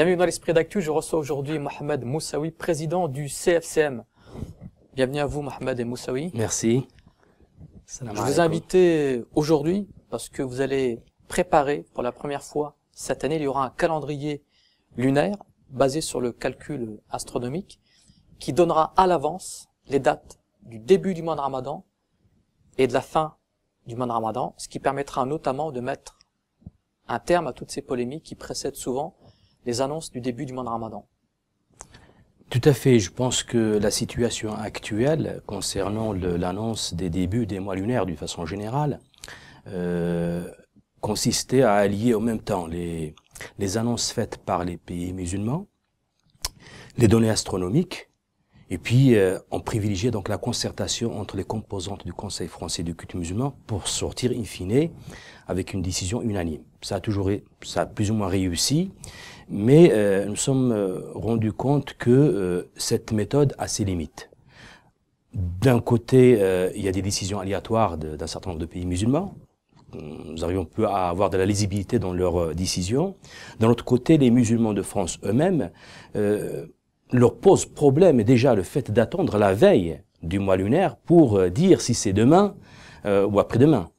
Bienvenue dans l'esprit d'actu. Je reçois aujourd'hui Mohamed Moussaoui, président du CFCM. Bienvenue à vous, Mohamed et Moussaoui. Merci. je vous invite aujourd'hui parce que vous allez préparer pour la première fois cette année, il y aura un calendrier lunaire basé sur le calcul astronomique qui donnera à l'avance les dates du début du mois de Ramadan et de la fin du mois de Ramadan, ce qui permettra notamment de mettre un terme à toutes ces polémiques qui précèdent souvent les annonces du début du mois de Ramadan. Tout à fait. Je pense que la situation actuelle concernant l'annonce des débuts des mois lunaires, de façon générale, euh, consistait à allier en même temps les, les annonces faites par les pays musulmans, les données astronomiques, et puis, on euh, privilégiait donc la concertation entre les composantes du Conseil français du culte musulman pour sortir in fine avec une décision unanime. Ça a toujours, ça a plus ou moins réussi. Mais euh, nous sommes euh, rendus compte que euh, cette méthode a ses limites. D'un côté, il y a des décisions aléatoires d'un certain nombre de pays musulmans. Nous arrivons peu à avoir de la lisibilité dans leurs décisions. D'un autre côté, les musulmans de France eux-mêmes leur posent problème déjà le fait d'attendre la veille du mois lunaire pour dire si c'est demain ou après-demain.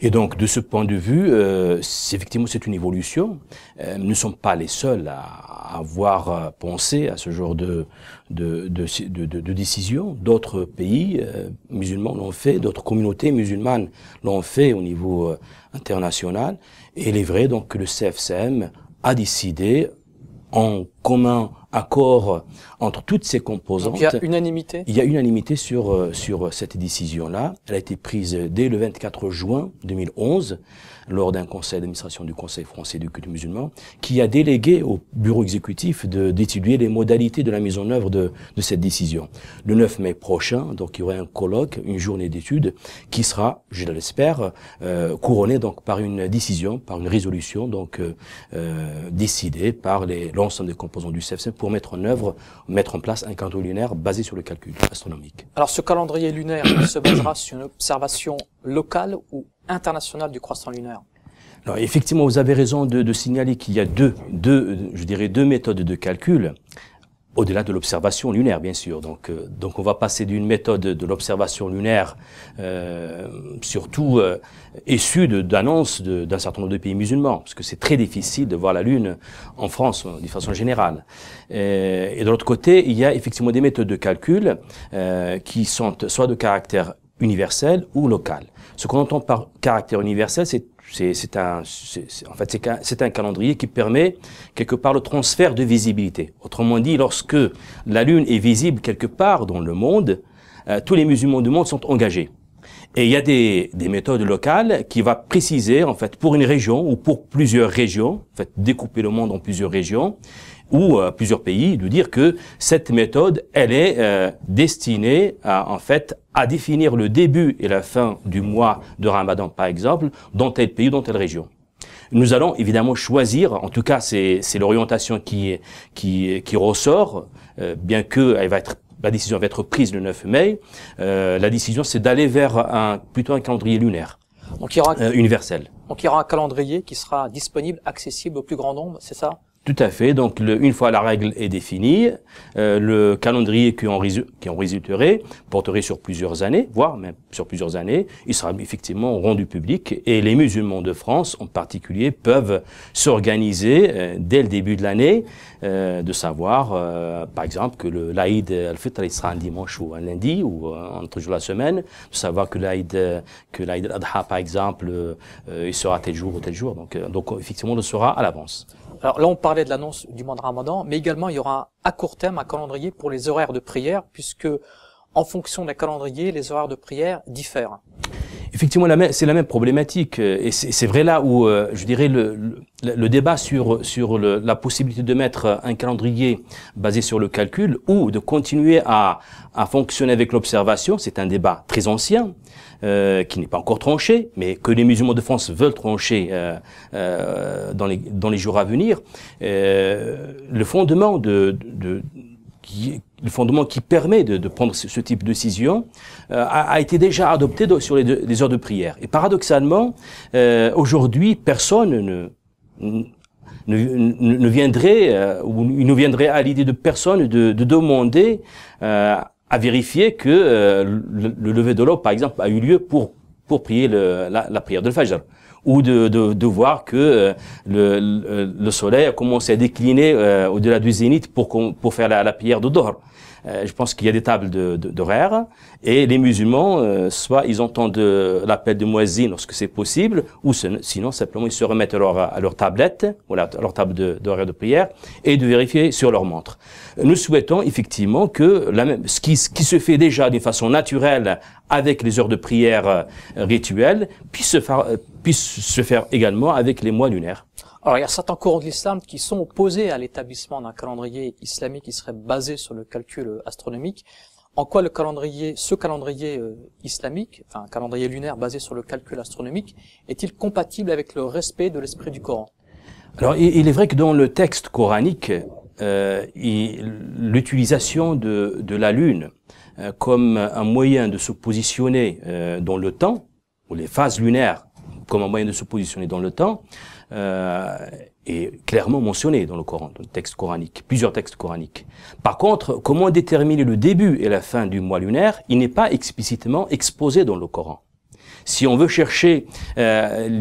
Et donc, de ce point de vue, euh, effectivement, c'est une évolution. Euh, nous ne sommes pas les seuls à, avoir euh, pensé à ce genre de, de, de, décision. D'autres pays musulmans l'ont fait, d'autres communautés musulmanes l'ont fait au niveau international. Et il est vrai donc que le CFCM a décidé en commun accord entre toutes ces composantes. il y a unanimité Il y a unanimité sur, euh, sur cette décision-là. Elle a été prise dès le 24 juin 2011, lors d'un conseil d'administration du Conseil français du culte musulman, qui a délégué au bureau exécutif de d'étudier les modalités de la mise en œuvre de, de cette décision. Le 9 mai prochain, donc il y aura un colloque, une journée d'études, qui sera, je l'espère, euh, couronnée donc par une décision, par une résolution donc euh, décidée par l'ensemble des composantes du CFC pour mettre en œuvre, mettre en place un calendrier lunaire basé sur le calcul astronomique. Alors ce calendrier lunaire se basera sur une observation locale ou internationale du croissant lunaire effectivement, vous avez raison de, signaler qu'il y a deux, deux, je dirais deux méthodes de calcul au-delà de l'observation lunaire, bien sûr. Donc, euh, donc on va passer d'une méthode de l'observation lunaire, euh, surtout euh, issue d'annonces d'un certain nombre de pays musulmans, parce que c'est très difficile de voir la Lune en France, euh, de façon générale. Et, et de l'autre côté, il y a effectivement des méthodes de calcul qui sont soit de caractère universel ou local. Ce qu'on entend par caractère universel, c'est c'est un, en fait, c'est un calendrier qui permet quelque part le transfert de visibilité. Autrement dit, lorsque la Lune est visible quelque part dans le monde, euh, tous les musulmans du monde sont engagés. Et il y a des, des méthodes locales qui va préciser, en fait, pour une région ou pour plusieurs régions, en fait, découper le monde en plusieurs régions, ou à plusieurs pays, de dire que cette méthode, elle est euh, destinée à, en fait, à définir le début et la fin du mois de Ramadan, par exemple, dans tel pays, ou dans telle région. Nous allons évidemment choisir, en tout cas c'est l'orientation qui, qui, qui ressort, euh, bien que elle va être la décision va être prise le 9 mai. Euh, la décision, c'est d'aller vers un, plutôt un calendrier lunaire, donc, il universel. Donc il y aura un calendrier qui sera disponible, accessible au plus grand nombre, c'est ça tout à fait. Donc, une fois la règle est définie, euh, le calendrier qui en, qui résulterait porterait sur plusieurs années, voire même sur plusieurs années. Il sera effectivement rendu public et les musulmans de France, en particulier, peuvent s'organiser euh, dès le début de l'année, euh, de savoir, par exemple, que l'Aïd al-Fitr sera un dimanche ou un lundi ou entre jour de la semaine, de savoir que l'Aïd que al-Adha, par exemple, il sera tel jour ou tel jour. Donc, donc effectivement, on le sera à l'avance. Alors là, on parlait de l'annonce du mois de mais également il y aura à court terme un calendrier pour les horaires de prière, puisque en fonction des calendriers, les horaires de prière diffèrent. Effectivement, c'est la même problématique. Euh, et c'est vrai là où, euh, je dirais, le, débat sur, sur la possibilité de mettre un calendrier basé sur le calcul ou de continuer à, à fonctionner avec l'observation, c'est un débat très ancien. Euh, qui n'est pas encore tranché, mais que les musulmans de France veulent trancher dans, les, dans les jours à venir, le fondement de, de, le fondement qui permet de, de prendre ce, type de décision, euh, a, a, été déjà adopté sur les, heures de prière. Et paradoxalement, euh, aujourd'hui, personne ne, ne, viendrait euh, ou il ne viendrait à l'idée de personne de, demander à vérifier que le, lever de l'eau, par exemple, a eu lieu pour pour prier le, la, la prière de Fajr ou de, de, voir que euh, le, le, soleil a commencé à décliner euh, au-delà du zénith pour, pour faire la, pierre de Dor euh, je pense qu'il y a des tables d'horaires, de, de, et les musulmans, euh, soit ils entendent euh, l'appel de moisine lorsque c'est possible, ou sinon simplement ils se remettent à leur, à leur tablette, ou à leur table d'horaire de, prière, et de vérifier sur leur montre. Nous souhaitons effectivement que la même, ce, qui, se fait déjà d'une façon naturelle avec les heures de prière rituelles puisse faire, puisse se faire également avec les mois lunaires. Alors il y a certains courants de l'islam qui sont opposés à l'établissement d'un calendrier islamique qui serait basé sur le calcul euh, astronomique. En quoi le calendrier, ce calendrier euh, islamique, enfin un calendrier lunaire basé sur le calcul astronomique, est-il compatible avec le respect de l'esprit du Coran Alors il est vrai que dans le texte coranique, euh, l'utilisation de, la Lune comme un moyen de se positionner dans le temps, ou les phases lunaires comme un moyen de se positionner dans le temps, est euh, clairement mentionné dans le Coran, dans le texte coranique, plusieurs textes coraniques. Par contre, comment déterminer le début et la fin du mois lunaire Il n'est pas explicitement exposé dans le Coran si on veut chercher euh,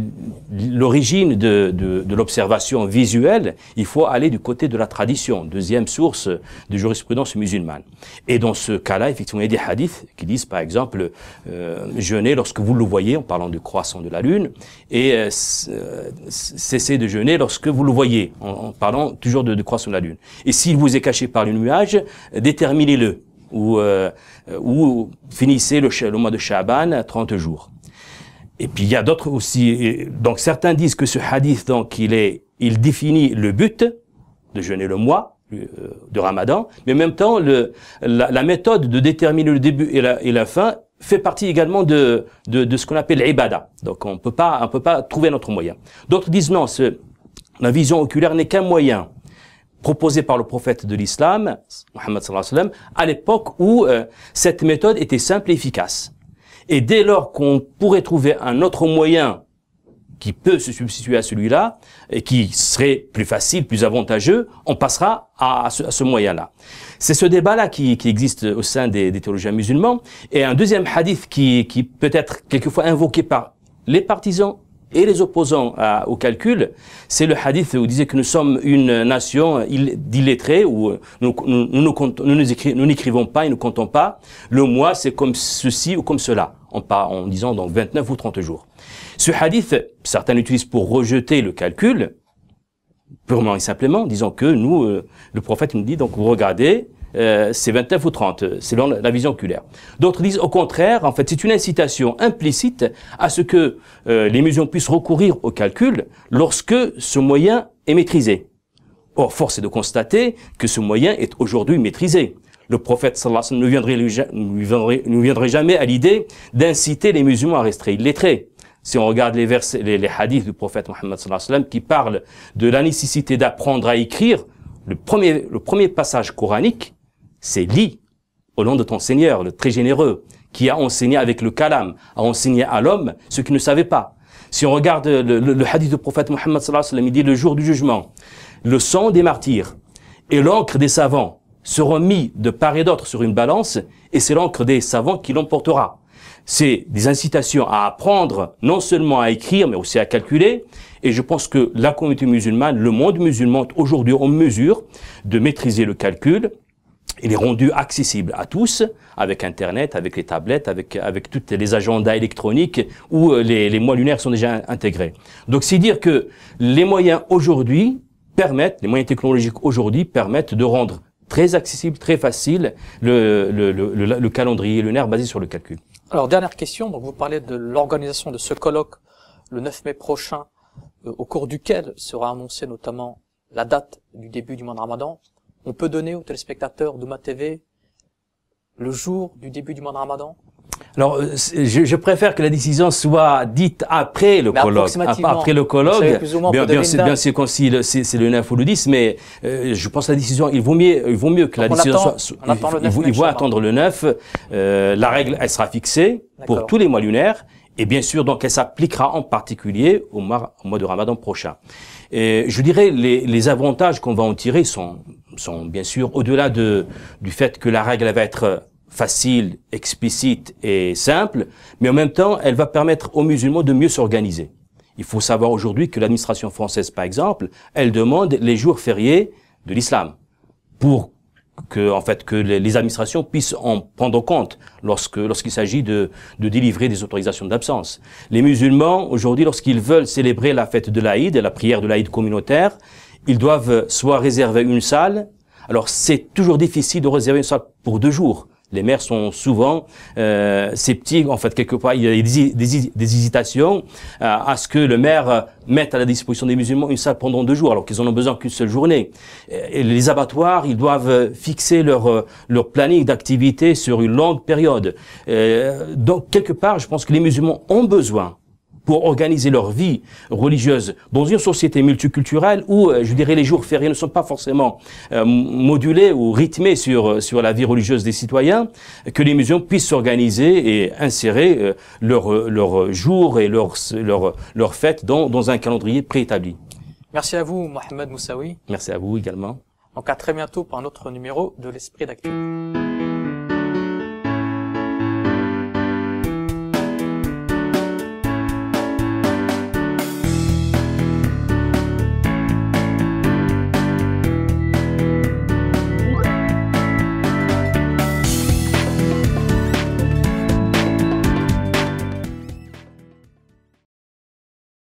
l'origine de, de, de l'observation visuelle, il faut aller du côté de la tradition, deuxième source de jurisprudence musulmane. Et dans ce cas-là, effectivement, il y a des hadiths qui disent, par exemple, euh, jeûner lorsque vous le voyez, en parlant de croissant de la lune, et euh, euh, Cessez cesser de jeûner lorsque vous le voyez, en, parlant toujours de, croissant de la lune. Et s'il vous est caché par le nuage, déterminez-le ou, euh, ou finissez le, mois de Shaban 30 jours. Et puis il y a d'autres aussi. Euh, donc certains disent que ce hadith, donc il est, il définit le but de jeûner le mois euh, de Ramadan, mais en même temps le, la, la, méthode de déterminer le début et la, et la fin fait partie également de de, de ce qu'on appelle l'ibada. Donc on peut pas on peut pas trouver notre moyen. D'autres disent non, ce, la vision oculaire n'est qu'un moyen proposé par le prophète de l'islam, Mohammed sallallahu alayhi wa sallam, à l'époque où euh, cette méthode était simple et efficace. Et dès lors qu'on pourrait trouver un autre moyen qui peut se substituer à celui-là et qui serait plus facile, plus avantageux, on passera à, ce, moyen-là. C'est ce débat-là qui, existe au sein des, théologiens musulmans. Et un deuxième hadith qui, peut être quelquefois invoqué par les partisans et les opposants au calcul, c'est le hadith où il disait que nous sommes une nation d'illettrés, où nous, nous n'écrivons nous, nous pas et nous comptons pas. Le moi, c'est comme ceci ou comme cela en, disant donc 29 ou 30 jours. Ce hadith, certains l'utilisent pour rejeter le calcul, purement et simplement, disant que nous, euh, le prophète nous dit, donc vous regardez, euh, c'est 29 ou 30, selon la vision oculaire. D'autres disent au contraire, en fait, c'est une incitation implicite à ce que euh, les musulmans puissent recourir au calcul lorsque ce moyen est maîtrisé. Or, force est de constater que ce moyen est aujourd'hui maîtrisé le prophète ne viendrait, jamais à l'idée d'inciter les musulmans à rester illettrés. Si on regarde les versets, les, les hadiths du prophète Mohammed alayhi wa sallam qui parlent de la nécessité d'apprendre à écrire, le premier, le premier passage coranique, c'est lit au nom de ton Seigneur, le très généreux, qui a enseigné avec le kalam, a enseigné à l'homme ce qu'il ne savait pas. Si on regarde le, hadith du prophète Mohammed sallallahu alayhi wa sallam, il dit le jour du jugement, le sang des martyrs et l'encre des savants seront mis de part et d'autre sur une balance, et c'est l'encre des savants qui l'emportera. C'est des incitations à apprendre, non seulement à écrire, mais aussi à calculer. Et je pense que la communauté musulmane, le monde musulman, aujourd'hui en mesure de maîtriser le calcul. Il est rendu accessible à tous, avec Internet, avec les tablettes, avec, avec toutes les agendas électroniques où euh, les, les mois lunaires sont déjà intégrés. Donc c'est dire que les moyens aujourd'hui permettent, les moyens technologiques aujourd'hui permettent de rendre très accessible, très facile, le, le, le, le, calendrier lunaire basé sur le calcul. Alors, dernière question. Donc, vous parlez de l'organisation de ce colloque le 9 mai prochain, euh, au cours duquel sera annoncée notamment la date du début du mois de Ramadan. On peut donner aux téléspectateurs de Ma TV le jour du début du mois de Ramadan alors, euh, je, je, préfère que la décision soit dite après le mais colloque. Après le colloque, bien, bien, bien sûr, c'est le 9 ou le 10, mais euh, je pense que la décision, il vaut mieux, il vaut mieux que la décision soit... il, il vaut attendre le 9. Euh, la règle, elle sera fixée pour tous les mois lunaires. Et bien sûr, donc, elle s'appliquera en particulier au mois, mois, de Ramadan prochain. Et je dirais, les, les avantages qu'on va en tirer sont, sont bien sûr au-delà de, du fait que la règle va être facile, explicite et simple, mais en même temps, elle va permettre aux musulmans de mieux s'organiser. Il faut savoir aujourd'hui que l'administration française, par exemple, elle demande les jours fériés de l'islam pour que, en fait, que les, administrations puissent en prendre compte lorsque, lorsqu'il s'agit de, de délivrer des autorisations d'absence. Les musulmans, aujourd'hui, lorsqu'ils veulent célébrer la fête de l'Aïd, la prière de l'Aïd communautaire, ils doivent soit réserver une salle. Alors, c'est toujours difficile de réserver une salle pour deux jours les maires sont souvent euh, sceptiques, en fait, quelque part, il y a des, hésitations euh, à ce que le maire euh, mette à la disposition des musulmans une salle pendant deux jours, alors qu'ils en ont besoin qu'une seule journée. Et les abattoirs, ils doivent fixer leur, planning d'activité sur une longue période. donc, quelque part, je pense que les musulmans ont besoin pour organiser leur vie religieuse dans une société multiculturelle où, euh, je dirais, les jours fériés ne sont pas forcément euh, modulés ou rythmés sur euh, sur la vie religieuse des citoyens, que les musulmans puissent s'organiser et insérer leurs leur jours et leurs leur, leur fêtes dans, dans un calendrier préétabli. Merci à vous, Mohamed Moussaoui. Merci à vous également. Donc à très bientôt pour un autre numéro de l'Esprit d'actu.